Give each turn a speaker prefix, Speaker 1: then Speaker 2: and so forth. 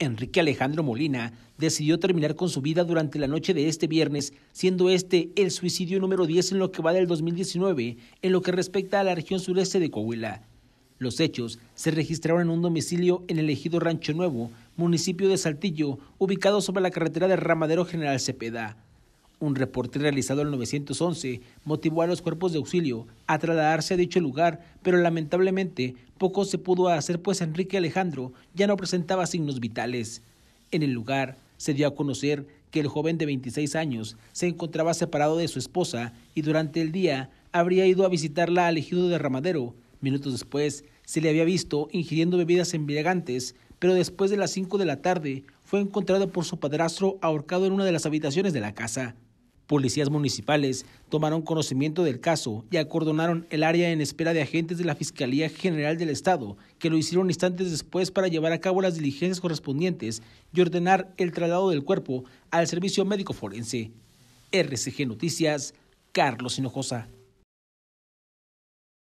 Speaker 1: Enrique Alejandro Molina decidió terminar con su vida durante la noche de este viernes, siendo este el suicidio número 10 en lo que va del 2019 en lo que respecta a la región sureste de Coahuila. Los hechos se registraron en un domicilio en el ejido Rancho Nuevo, municipio de Saltillo, ubicado sobre la carretera de Ramadero General Cepeda. Un reporte realizado el 911 motivó a los cuerpos de auxilio a trasladarse a dicho lugar, pero lamentablemente poco se pudo hacer pues Enrique Alejandro ya no presentaba signos vitales. En el lugar se dio a conocer que el joven de 26 años se encontraba separado de su esposa y durante el día habría ido a visitarla al ejido de Ramadero. Minutos después se le había visto ingiriendo bebidas embriagantes, pero después de las 5 de la tarde fue encontrado por su padrastro ahorcado en una de las habitaciones de la casa. Policías municipales tomaron conocimiento del caso y acordonaron el área en espera de agentes de la Fiscalía General del Estado, que lo hicieron instantes después para llevar a cabo las diligencias correspondientes y ordenar el traslado del cuerpo al Servicio Médico Forense. RCG Noticias, Carlos Hinojosa.